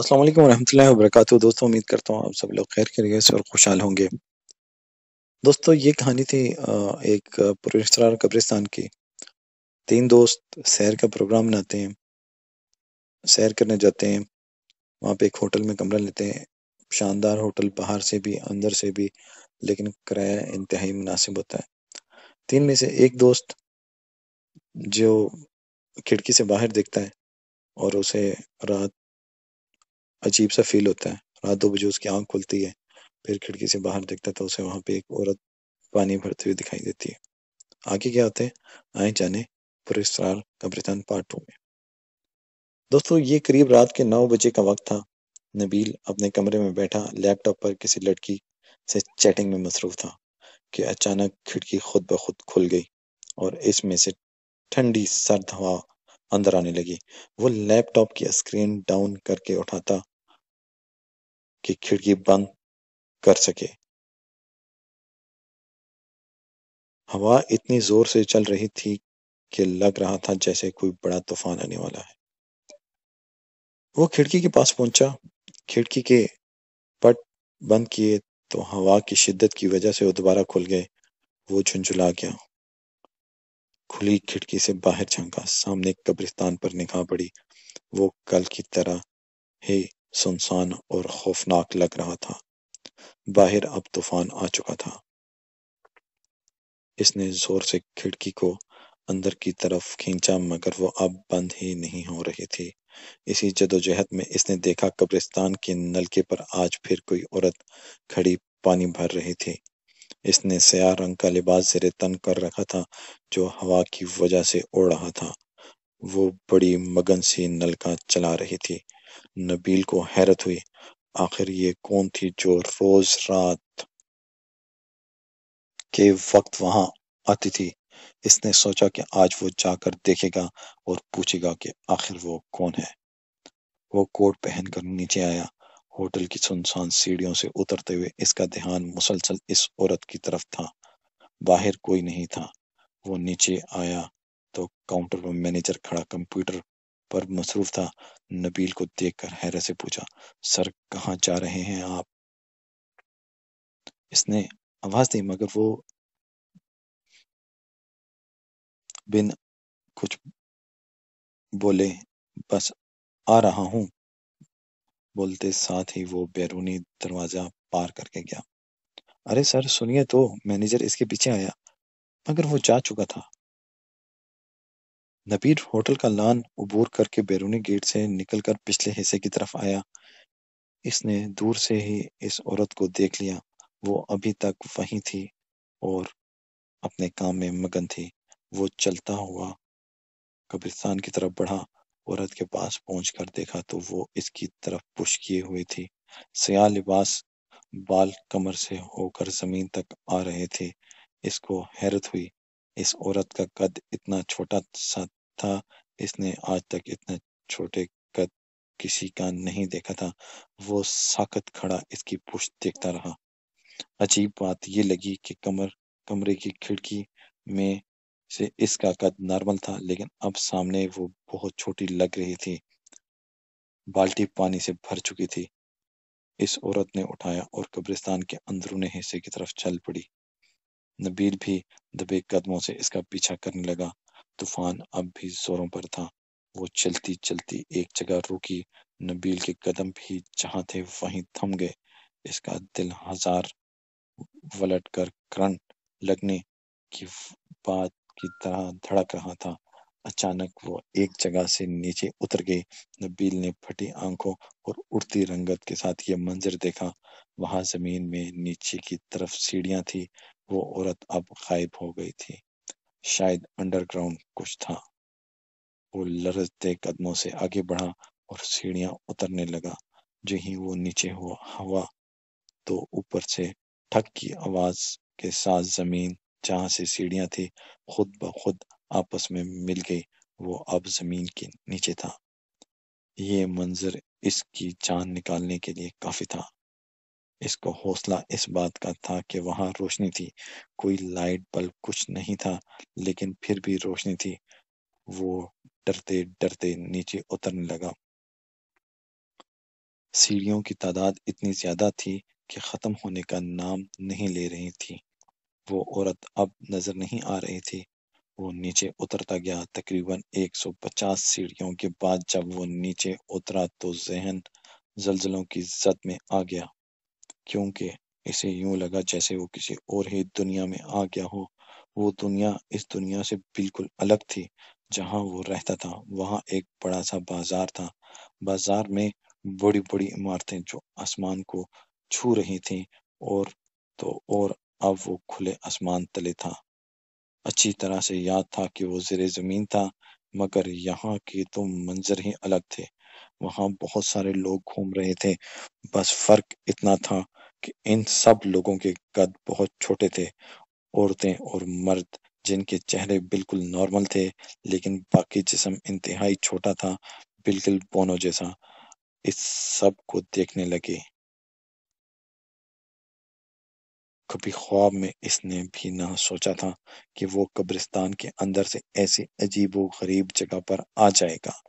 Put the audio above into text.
अस्सलाम वालेकुम रहमतुल्लाहि व बरकातहू दोस्तों उम्मीद करता हूँ आप सब लोग खैर करिए से और खुशहाल होंगे दोस्तों ये कहानी थी एक पुरस्कार कब्रिस्तान की तीन दोस्त सैर का प्रोग्राम बनाते हैं सैर करने जाते हैं वहाँ पे एक होटल में कमरा लेते हैं शानदार होटल बाहर से भी अंदर से भी लेकिन किराया इंतहाई मुनासिब होता है तीन में से एक दोस्त जो खिड़की से बाहर देखता है और उसे रात अजीब सा फील होता है रात दो बजे उसकी आंख खुलती है फिर खिड़की से बाहर देखता है तो उसे वहां पे एक औरत पानी भरते हुए दिखाई देती है आगे क्या होते हैं आए जाने पुरस्कार कब्रिस्तान पार्ट टू में दोस्तों ये करीब रात के नौ बजे का वक्त था नबील अपने कमरे में बैठा लैपटॉप पर किसी लड़की से चैटिंग में मसरूफ था कि अचानक खिड़की खुद ब खुद खुल गई और इसमें से ठंडी सर्द हवा अंदर आने लगी वो लैपटॉप की स्क्रीन डाउन करके उठाता कि खिड़की बंद कर सके हवा इतनी जोर से चल रही थी कि लग रहा था जैसे कोई बड़ा तूफान आने वाला है वो खिड़की के पास पहुंचा खिड़की के पट बंद किए तो हवा की शिद्दत की वजह से वो दोबारा खुल गए वो झुंझुला गया खुली खिड़की से बाहर झांका सामने कब्रिस्तान पर निगाह पड़ी वो कल की तरह ही सुनसान और खौफनाक लग रहा था बाहर अब तूफान आ चुका था इसने जोर से खिड़की को अंदर की तरफ खींचा मगर वो अब बंद ही नहीं हो रही थी इसी जदोजहद में इसने देखा कब्रिस्तान के नलके पर आज फिर कोई औरत खड़ी पानी भर रही थी इसने सया रंग का लिबास जरे तन कर रखा था जो हवा की वजह से उड़ रहा था वो बड़ी मगन सी नलका चला रही थी नबील को हैरत हुई, आखिर ये कौन थी जो रोज रात के वक्त वहां आती थी इसने सोचा कि आज वो जाकर देखेगा और पूछेगा कि आखिर वो कौन है वो कोट पहनकर नीचे आया होटल की सुनसान सीढ़ियों से उतरते हुए इसका ध्यान मुसलसल इस औरत की तरफ था बाहर कोई नहीं था वो नीचे आया तो काउंटर पर मैनेजर खड़ा कंप्यूटर पर मसरूफ था नबील को देखकर हैरत से पूछा सर कहाँ जा रहे हैं आप इसने आवाज दी मगर वो बिन कुछ बोले बस आ रहा हूं बोलते साथ ही वो बैरूनी दरवाजा पार करके गया अरे सर सुनिए तो मैनेजर इसके पीछे आया मगर वो जा चुका था नबीद होटल का लान उबूर करके बैरूनी गेट से निकलकर पिछले हिस्से की तरफ आया। इसने दूर से ही इस औरत को देख लिया। वो अभी तक वहीं थी और अपने काम में मगन थी। वो चलता हुआ कब्रिस्तान की तरफ बढ़ा। औरत के पास पहुंचकर देखा तो वो इसकी तरफ पुश किए हुए थी। सयाह लिबास बाल कमर से होकर जमीन तक आ रहे थे। इसको हैरत हुई। इस औरत का कद इतना छोटा सा था इसने आज तक इतने छोटे कद किसी का नहीं देखा था वो साकत खड़ा इसकी पुष्ट देखता रहा अजीब बात ये लगी कि कमर कमरे की खिड़की में से इसका कद नॉर्मल था लेकिन अब सामने वो बहुत छोटी लग रही थी बाल्टी पानी से भर चुकी थी इस औरत ने उठाया और कब्रिस्तान के अंदरूनी हिस्से की तरफ चल पड़ी नबील भी दबे कदमों से इसका पीछा करने लगा तूफान अब भी जोरों पर था वो चलती चलती एक जगह रुकी नबील के कदम भी जहां थे वहीं थम गए इसका दिल हजार वलट कर करंट लगने की बात की तरह धड़क रहा था अचानक वो एक जगह से नीचे उतर गई नबील ने फटी आंखों और उड़ती रंगत के साथ ये मंजर देखा वहां जमीन में नीचे की तरफ सीढ़ियां थी वो औरत अब गायब हो गई थी शायद अंडरग्राउंड कुछ था वो लरजते कदमों से आगे बढ़ा और सीढ़ियां उतरने लगा जो ही वो नीचे हुआ हवा तो ऊपर से ठक की आवाज के साथ जमीन जहां से सीढ़ियां थी खुद ब खुद आपस में मिल गई वो अब जमीन के नीचे था ये मंजर इसकी जान निकालने के लिए काफी था इसको हौसला इस बात का था कि वहां रोशनी थी कोई लाइट बल्ब कुछ नहीं था लेकिन फिर भी रोशनी थी वो डरते डरते नीचे उतरने लगा सीढ़ियों की तादाद इतनी ज्यादा थी कि खत्म होने का नाम नहीं ले रही थी वो औरत अब नजर नहीं आ रही थी वो नीचे उतरता गया तकरीबन 150 सीढ़ियों के बाद जब वो नीचे उतरा तो जहन जलजलों की जद में आ गया क्योंकि इसे यूं लगा जैसे वो किसी और ही दुनिया में आ गया हो वो दुनिया इस दुनिया से बिल्कुल अलग थी जहां वो रहता था वहां एक बड़ा सा बाजार था बाजार में बड़ी बड़ी इमारतें जो आसमान को छू रही थी और तो और अब वो खुले आसमान तले था अच्छी तरह से याद था कि वो जेर ज़मीन था मगर यहाँ के तो मंजर ही अलग थे वहां बहुत सारे लोग घूम रहे थे बस फर्क इतना था कि इन सब लोगों के कद बहुत छोटे थे औरतें और मर्द जिनके चेहरे बिल्कुल नॉर्मल थे लेकिन बाकी जिसम इंतहाई छोटा था बिल्कुल बोनो जैसा इस सब को देखने लगे कभी ख्वाब में इसने भी ना सोचा था कि वो कब्रिस्तान के अंदर से ऐसी अजीब गरीब जगह पर आ जाएगा